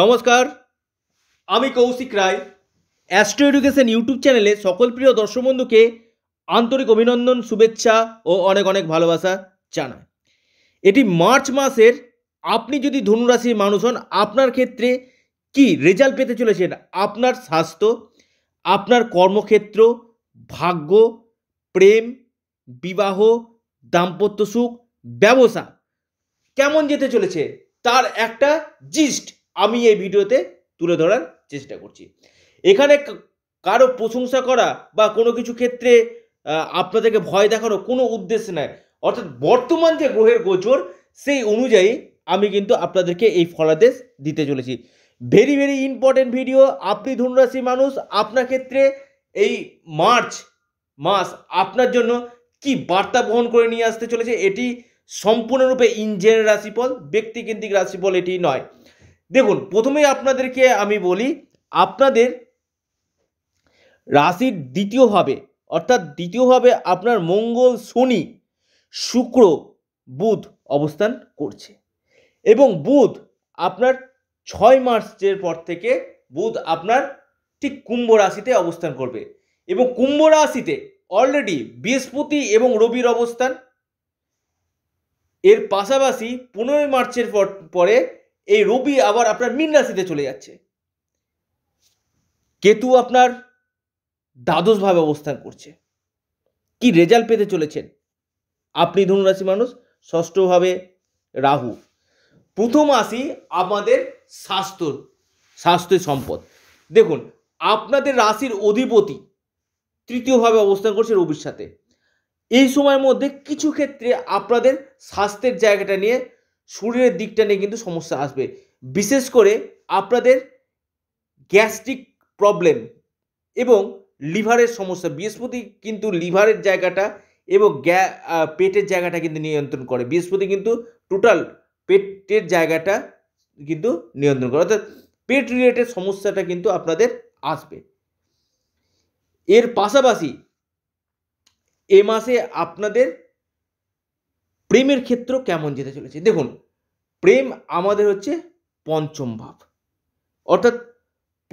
নমস্কার আমি Kaushik Roy astro education YouTube চ্যানেলে সকল প্রিয় দর্শক বন্ধুকে আন্তরিক অভিনন্দন শুভেচ্ছা ও অনেক অনেক ভালোবাসা জানায় এটি মার্চ মাসের আপনি যদি ধনুরাশির মানুষ হন আপনার ক্ষেত্রে কি রেজাল্ট পেতে চলেছেন আপনার স্বাস্থ্য আপনার কর্মক্ষেত্র ভাগ্য প্রেম বিবাহ দাম্পত্য সুখ ব্যবসা কেমন যেতে চলেছে তার একটা জিস্ট আমি এই ভিডিওতে তুলে ধরার চেষ্টা করছি এখানে কারো প্রশংসা করা বা কোনো কিছু ক্ষেত্রে আপনাদেরকে ভয় দেখানো কোনো উদ্দেশ্য নয় অর্থাৎ বর্তমান যে গ্রহের গোচর সেই অনুযায়ী আমি কিন্তু আপনাদেরকে এই ফলাদেশ দিতে চলেছি ভেরি ভেরি ইম্পর্টেন্ট ভিডিও আপনি ধনুরাশি মানুষ আপনার ক্ষেত্রে এই মার্চ মাস আপনার জন্য কি বার্তা বহন করে নিয়ে আসতে চলেছে এটি সম্পূর্ণরূপে ইঞ্জিনিয়ার রাশিফল ব্যক্তিকেন্দ্রিক রাশিফল এটি নয় দেখুন প্রথমে আপনাদেরকে আমি বলি আপনাদের রাশির দ্বিতীয়ভাবে অর্থাৎ দ্বিতীয়ভাবে আপনার মঙ্গল শনি শুক্র বুধ অবস্থান করছে এবং বুধ আপনার ছয় মার্চের পর থেকে বুধ আপনার ঠিক কুম্ভ রাশিতে অবস্থান করবে এবং কুম্ভ রাশিতে অলরেডি বৃহস্পতি এবং রবির অবস্থান এর পাশাপাশি পনেরোই মার্চের পরে এই রবি আবার আপনার মীন রাশিতে চলে যাচ্ছে কেতু আপনার দ্বাদশভাবে অবস্থান করছে কি রেজাল্ট পেতে চলেছেন আপনি ধনুরাশি মানুষ ষষ্ঠভাবে রাহু প্রথম আসি আমাদের স্বাস্থ্য স্বাস্থ্য সম্পদ দেখুন আপনাদের রাশির অধিপতি তৃতীয়ভাবে অবস্থান করছে রবির সাথে এই সময়ের মধ্যে কিছু ক্ষেত্রে আপনাদের স্বাস্থ্যের জায়গাটা নিয়ে শরীরের দিকটা নিয়ে কিন্তু সমস্যা আসবে বিশেষ করে আপনাদের গ্যাস্ট্রিক প্রবলেম এবং লিভারের সমস্যা বৃহস্পতি কিন্তু লিভারের জায়গাটা এবং গ্যা পেটের জায়গাটা কিন্তু নিয়ন্ত্রণ করে বৃহস্পতি কিন্তু টোটাল পেটের জায়গাটা কিন্তু নিয়ন্ত্রণ করে অর্থাৎ পেট রিলেটেড সমস্যাটা কিন্তু আপনাদের আসবে এর পাশাপাশি এ মাসে আপনাদের প্রেমের ক্ষেত্র কেমন যেতে চলেছে দেখুন প্রেম আমাদের হচ্ছে পঞ্চম ভাব অর্থাৎ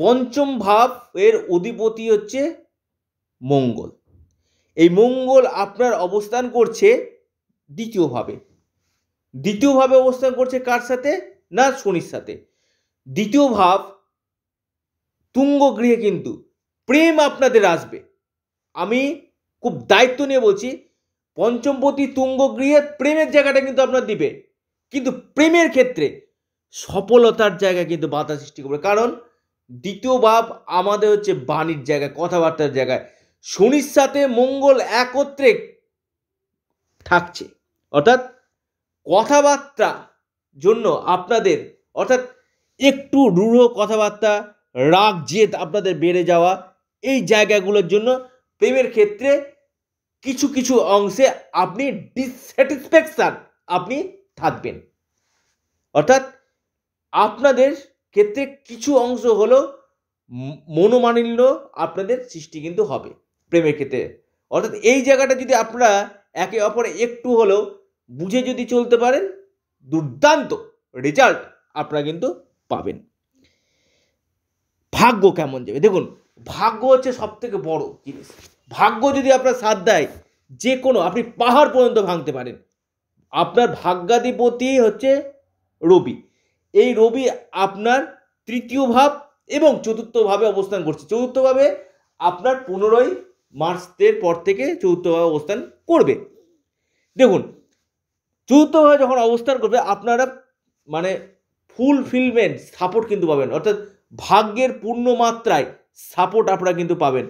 পঞ্চম ভাব এর অধিপতি হচ্ছে মঙ্গল এই মঙ্গল আপনার অবস্থান করছে দ্বিতীয়ভাবে দ্বিতীয়ভাবে অবস্থান করছে কার সাথে না শনির সাথে দ্বিতীয় ভাব তুঙ্গ গৃহে কিন্তু প্রেম আপনাদের আসবে আমি খুব দায়িত্ব নিয়ে বলছি পঞ্চমপতি তুঙ্গ গৃহে প্রেমের জায়গাটা কিন্তু আপনার দিবে কিন্তু প্রেমের ক্ষেত্রে সফলতার জায়গা কিন্তু বাধা সৃষ্টি করবে কারণ দ্বিতীয় ভাব আমাদের হচ্ছে বাণীর জায়গায় কথাবার্তার জায়গায় শনির সাথে মঙ্গল একত্রে থাকছে অর্থাৎ কথাবার্তা জন্য আপনাদের অর্থাৎ একটু রূঢ় কথাবার্তা রাগ জেদ আপনাদের বেড়ে যাওয়া এই জায়গাগুলোর জন্য প্রেমের ক্ষেত্রে কিছু কিছু অংশে আপনি ডিসস্যাটিসফ্যাকশান আপনি থাকবেন অর্থাৎ আপনাদের ক্ষেত্রে কিছু অংশ হলো মনোমানিল্য আপনাদের সৃষ্টি কিন্তু হবে প্রেমের ক্ষেত্রে অর্থাৎ এই জায়গাটা যদি আপনারা একে অপরে একটু হলেও বুঝে যদি চলতে পারেন দুর্দান্ত রেজাল্ট আপনারা কিন্তু পাবেন ভাগ্য কেমন যাবে দেখুন ভাগ্য হচ্ছে সব থেকে বড় জিনিস ভাগ্য যদি আপনার সাথ দেয় যে কোনো আপনি পাহাড় পর্যন্ত ভাঙতে পারেন আপনার ভাগ্যাধিপতি হচ্ছে রবি এই রবি আপনার তৃতীয় ভাব এবং চতুর্থভাবে অবস্থান করছে চতুর্থভাবে আপনার পনেরোই মার্চের পর থেকে চতুর্থভাবে অবস্থান করবে দেখুন চতুর্থভাবে যখন অবস্থান করবে আপনারা মানে ফুলফিলমেন্ট সাপোর্ট কিন্তু পাবেন অর্থাৎ ভাগ্যের পূর্ণ মাত্রায় সাপোর্ট আপনারা কিন্তু পাবেন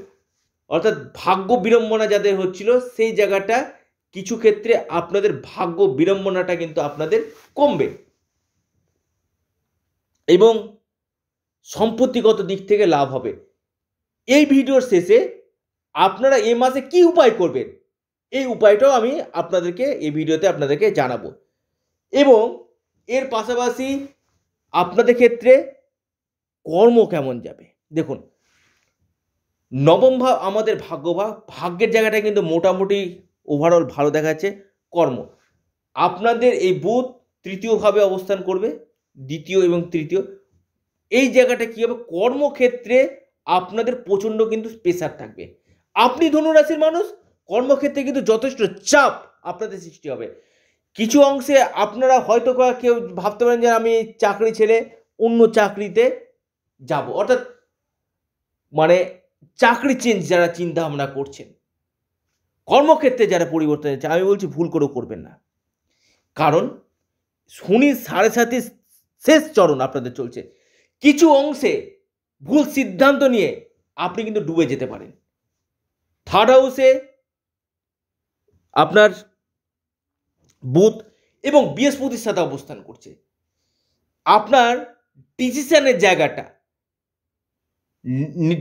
অর্থাৎ ভাগ্য বিড়ম্বনা যাদের হচ্ছিল সেই জায়গাটা কিছু ক্ষেত্রে আপনাদের ভাগ্য বিড়ম্বনাটা কিন্তু আপনাদের কমবে এবং সম্পত্তিগত দিক থেকে লাভ হবে এই ভিডিওর শেষে আপনারা এ মাসে কি উপায় করবেন এই উপায়টাও আমি আপনাদেরকে এই ভিডিওতে আপনাদেরকে জানাবো এবং এর পাশাপাশি আপনাদের ক্ষেত্রে কর্ম কেমন যাবে দেখুন নবম ভাব আমাদের ভাগ্য ভাব ভাগ্যের জায়গাটা কিন্তু মোটামুটি ওভারঅল ভালো দেখাচ্ছে কর্ম আপনাদের এই বুথ তৃতীয়ভাবে অবস্থান করবে দ্বিতীয় এবং তৃতীয় এই জায়গাটা কী হবে কর্মক্ষেত্রে আপনাদের প্রচণ্ড কিন্তু প্রেশার থাকবে আপনি ধনুরাশির মানুষ কর্মক্ষেত্রে কিন্তু যথেষ্ট চাপ আপনাদের সৃষ্টি হবে কিছু অংশে আপনারা হয়তো কেউ ভাবতে পারেন যে আমি চাকরি ছেড়ে অন্য চাকরিতে যাব অর্থাৎ মানে চাকরি চেঞ্জ যারা চিন্তা ভাবনা করছেন কর্মক্ষেত্রে যারা পরিবর্তন হচ্ছে আমি বলছি ভুল করেও করবেন না কারণ শনি সাড়ে সাথে শেষ চরণ আপনাদের চলছে কিছু অংশে ভুল সিদ্ধান্ত নিয়ে আপনি কিন্তু ডুবে যেতে পারেন থার্ড হাউসে আপনার বুথ এবং বৃহস্পতির সাথে অবস্থান করছে আপনার ডিসিশনের জায়গাটা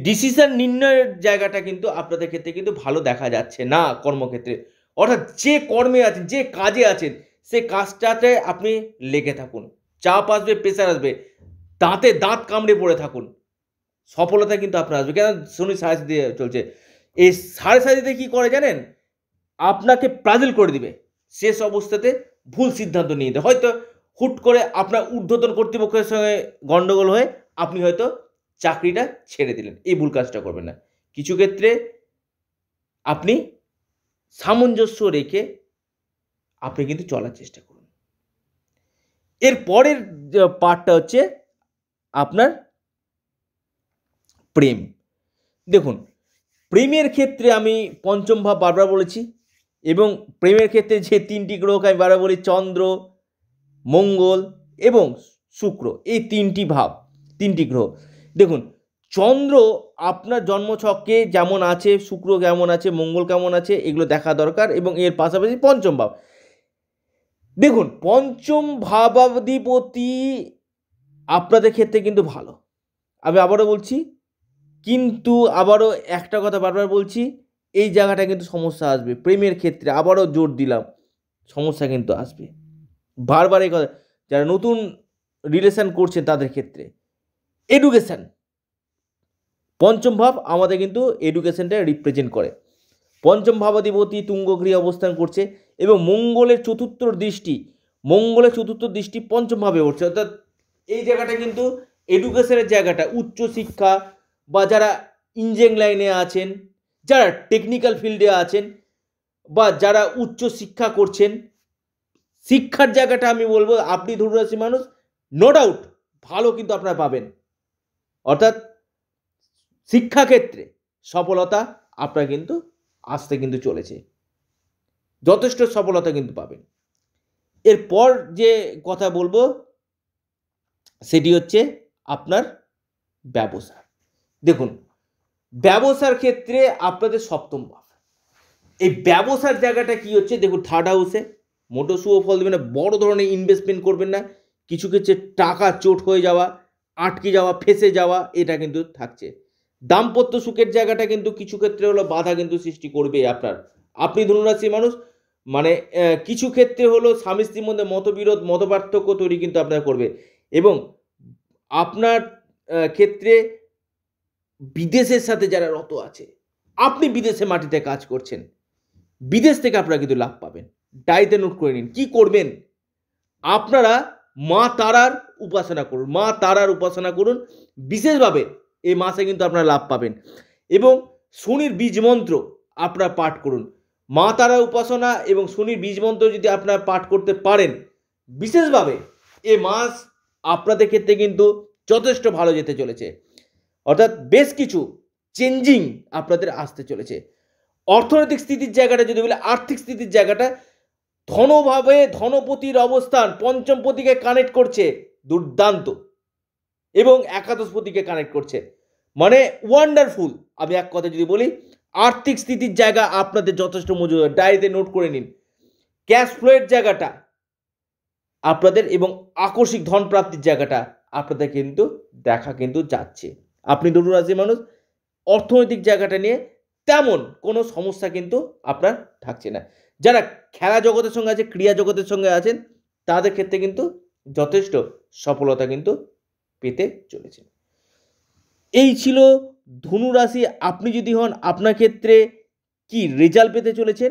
ডিসিশন নির্ণয়ের জায়গাটা কিন্তু আপনাদের ক্ষেত্রে কিন্তু ভালো দেখা যাচ্ছে না কর্মক্ষেত্রে অর্থাৎ যে কর্মে আছেন যে কাজে আছেন সে কাজটাতে আপনি লেগে থাকুন চাপ আসবে প্রেশার আসবে দাঁতে দাঁত কামড়ে পড়ে থাকুন সফলতা কিন্তু আপনার আসবে কেন শনি সাড়ে দিয়ে চলছে এই সাড়ে সাড়ে কী করে জানেন আপনাকে প্রাজিল করে দিবে শেষ অবস্থাতে ভুল সিদ্ধান্ত নিয়ে হয়তো হুট করে আপনার ঊর্ধ্বতন কর্তৃপক্ষের সঙ্গে গণ্ডগোল হয়ে আপনি হয়তো চাকরিটা ছেড়ে দিলেন এই ভুল কাজটা করবেন না কিছু ক্ষেত্রে আপনি সামঞ্জস্য রেখে আপনি কিন্তু চলার চেষ্টা করুন এর পরের পার্টটা হচ্ছে আপনার প্রেম দেখুন প্রেমের ক্ষেত্রে আমি পঞ্চম ভাব বারবার বলেছি এবং প্রেমের ক্ষেত্রে যে তিনটি গ্রহকে আমি বারবার বলি চন্দ্র মঙ্গল এবং শুক্র এই তিনটি ভাব তিনটি গ্রহ দেখুন চন্দ্র আপনার জন্মছকে যেমন আছে শুক্র কেমন আছে মঙ্গল কেমন আছে এগুলো দেখা দরকার এবং এর পাশাপাশি পঞ্চম ভাব দেখুন পঞ্চম ভাবাধিপতি আপনাদের ক্ষেত্রে কিন্তু ভালো আমি আবারও বলছি কিন্তু আবারও একটা কথা বারবার বলছি এই জায়গাটা কিন্তু সমস্যা আসবে প্রেমের ক্ষেত্রে আবারও জোর দিলাম সমস্যা কিন্তু আসবে বারবার এই কথা যারা নতুন রিলেশান করছে তাদের ক্ষেত্রে এডুকেশান পঞ্চম ভাব আমাদের কিন্তু এডুকেশানটা রিপ্রেজেন্ট করে পঞ্চম ভাবাধিপতি তুঙ্গগৃহে অবস্থান করছে এবং মঙ্গলের চতুর্থ দৃষ্টি মঙ্গলের চতুর্থ দৃষ্টি পঞ্চম ভাবে পড়ছে অর্থাৎ এই জায়গাটা কিন্তু এডুকেশনের জায়গাটা উচ্চশিক্ষা বা যারা ইঞ্জিনিয়ারিং লাইনে আছেন যারা টেকনিক্যাল ফিল্ডে আছেন বা যারা উচ্চ শিক্ষা করছেন শিক্ষার জায়গাটা আমি বলবো আপনি ধনুরাশি মানুষ নো ডাউট ভালো কিন্তু আপনারা পাবেন অর্থাৎ শিক্ষাক্ষেত্রে সফলতা আপনার কিন্তু আসতে কিন্তু চলেছে যথেষ্ট সফলতা কিন্তু পাবেন এরপর যে কথা বলবো সেটি হচ্ছে আপনার ব্যবসা দেখুন ব্যবসার ক্ষেত্রে আপনাদের সপ্তম ভাব এই ব্যবসার জায়গাটা কি হচ্ছে দেখুন থার্ড হাউসে মোটো শুভ ফল দেবেন না বড় ধরনের ইনভেস্টমেন্ট করবেন না কিছু কিছু টাকা চোট হয়ে যাওয়া আটকে যাওয়া ফেসে যাওয়া এটা কিন্তু থাকছে দাম্পত্য সুখের জায়গাটা কিন্তু কিছু ক্ষেত্রে হলো বাধা কিন্তু সৃষ্টি করবে আপনার আপনি ধরুন রাশির মানুষ মানে কিছু ক্ষেত্রে হলো স্বামী স্ত্রীর মধ্যে মতবিরোধ মতপার্থক্য তৈরি কিন্তু আপনার করবে এবং আপনার ক্ষেত্রে বিদেশের সাথে যারা রত আছে আপনি বিদেশে মাটিতে কাজ করছেন বিদেশ থেকে আপনারা কিন্তু লাভ পাবেন ডায়েতে নোট করে নিন কী করবেন আপনারা মা তারার উপাসনা করুন মা তারার উপাসনা করুন বিশেষভাবে এই মাসে কিন্তু আপনারা লাভ পাবেন এবং শনির বীজ মন্ত্র আপনারা পাঠ করুন মা তারা উপাসনা এবং শনির বীজ মন্ত্র যদি আপনারা পাঠ করতে পারেন বিশেষভাবে এ মাস আপনাদের ক্ষেত্রে কিন্তু যথেষ্ট ভালো যেতে চলেছে অর্থাৎ বেশ কিছু চেঞ্জিং আপনাদের আসতে চলেছে অর্থনৈতিক স্থিতির জায়গাটা যদি বলে আর্থিক স্থিতির জায়গাটা ধনভাবে ধনপতির অবস্থান পঞ্চম পতিকে কানেক্ট করছে দুর্দান্ত এবং একাদশ পতিকে কানেক্ট করছে মানে ওয়ান্ডারফুল আমি এক কথা যদি বলি আর্থিক স্থিতির জায়গা আপনাদের যথেষ্ট মজুদ ডায়েরিতে নোট করে নিন ক্যাশ ফ্লোয়ের জায়গাটা আপনাদের এবং আকস্মিক ধন প্রাপ্তির জায়গাটা আপনাদের কিন্তু দেখা কিন্তু যাচ্ছে আপনি ধরুন রাশির মানুষ অর্থনৈতিক জায়গাটা নিয়ে তেমন কোনো সমস্যা কিন্তু আপনার থাকছে না যারা খেলা জগতের সঙ্গে আছে ক্রিয়া জগতের সঙ্গে আছেন তাদের ক্ষেত্রে কিন্তু যথেষ্ট সফলতা কিন্তু পেতে চলেছে এই ছিল ধনু রাশি আপনি যদি হন আপনার ক্ষেত্রে কি রেজাল্ট পেতে চলেছেন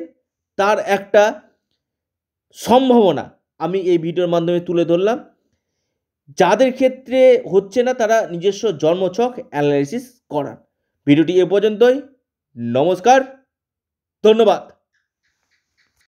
তার একটা সম্ভাবনা আমি এই ভিডিওর মাধ্যমে তুলে ধরলাম যাদের ক্ষেত্রে হচ্ছে না তারা নিজস্ব জন্মছক অ্যানালাইসিস করান ভিডিওটি এ পর্যন্তই নমস্কার ধন্যবাদ